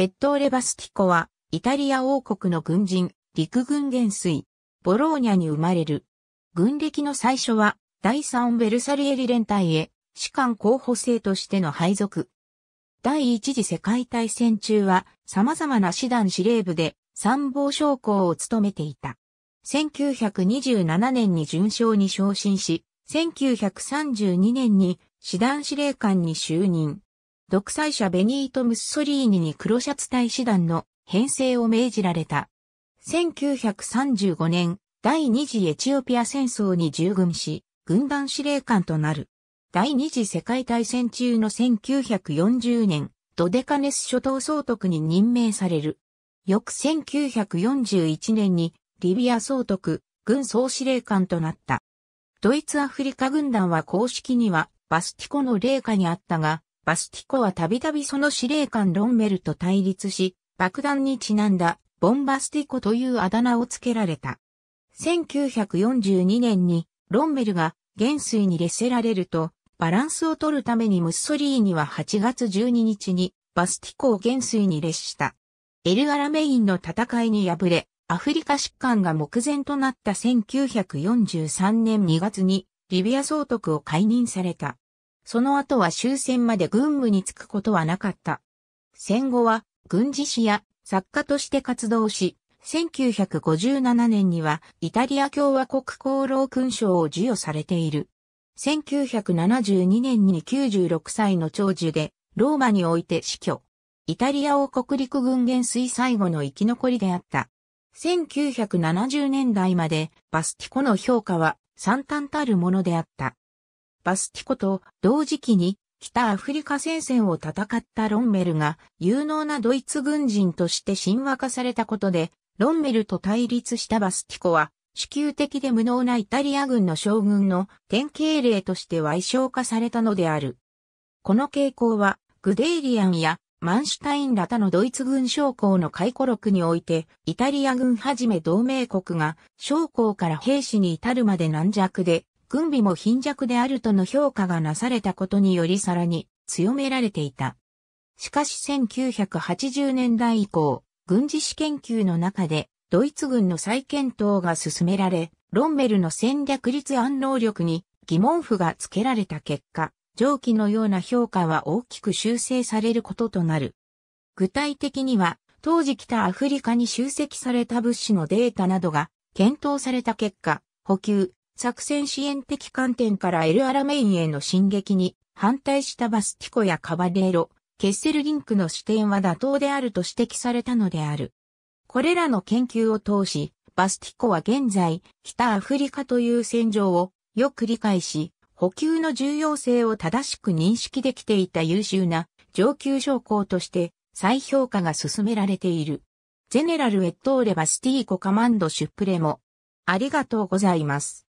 エットーレ・バスティコは、イタリア王国の軍人、陸軍元帥、ボローニャに生まれる。軍歴の最初は、第3ベルサリエリ連隊へ、士官候補生としての配属。第一次世界大戦中は、様々な師団司令部で、参謀将校を務めていた。1927年に準将に昇進し、1932年に師団司令官に就任。独裁者ベニート・ムッソリーニに黒シャツ大使団の編成を命じられた。1935年、第二次エチオピア戦争に従軍し、軍団司令官となる。第二次世界大戦中の1940年、ドデカネス諸島総督に任命される。翌1941年にリビア総督、軍総司令官となった。ドイツアフリカ軍団は公式にはバスティコの霊下にあったが、バスティコはたびたびその司令官ロンメルと対立し、爆弾にちなんだボンバスティコというあだ名を付けられた。1942年にロンメルが元帥に劣せられると、バランスを取るためにムッソリーニは8月12日にバスティコを元帥に劣した。エル・アラメインの戦いに敗れ、アフリカ疾患が目前となった1943年2月にリビア総督を解任された。その後は終戦まで軍務に就くことはなかった。戦後は軍事史や作家として活動し、1957年にはイタリア共和国功労勲章を授与されている。1972年に96歳の長寿で、ローマにおいて死去。イタリア王国陸軍元帥最後の生き残りであった。1970年代までバスティコの評価は惨憺たるものであった。バスティコと同時期に北アフリカ戦線を戦ったロンメルが有能なドイツ軍人として神話化されたことで、ロンメルと対立したバスティコは、支給的で無能なイタリア軍の将軍の典型例として矮小化されたのである。この傾向は、グデーリアンやマンシュタインら他のドイツ軍将校の回顧録において、イタリア軍はじめ同盟国が将校から兵士に至るまで軟弱で、軍備も貧弱であるとの評価がなされたことによりさらに強められていた。しかし1980年代以降、軍事史研究の中でドイツ軍の再検討が進められ、ロンメルの戦略立案能力に疑問符がつけられた結果、上記のような評価は大きく修正されることとなる。具体的には、当時北アフリカに集積された物資のデータなどが検討された結果、補給、作戦支援的観点からエルアラメインへの進撃に反対したバスティコやカバレーロ、ケッセルリンクの視点は妥当であると指摘されたのである。これらの研究を通し、バスティコは現在、北アフリカという戦場をよく理解し、補給の重要性を正しく認識できていた優秀な上級将校として再評価が進められている。ゼネラルエットーレバスティーコカマンドシュプレモ。ありがとうございます。